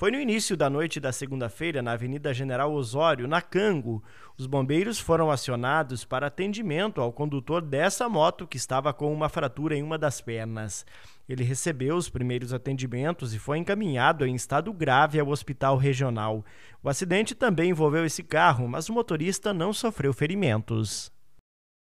Foi no início da noite da segunda-feira, na Avenida General Osório, na Cango. Os bombeiros foram acionados para atendimento ao condutor dessa moto que estava com uma fratura em uma das pernas. Ele recebeu os primeiros atendimentos e foi encaminhado em estado grave ao hospital regional. O acidente também envolveu esse carro, mas o motorista não sofreu ferimentos.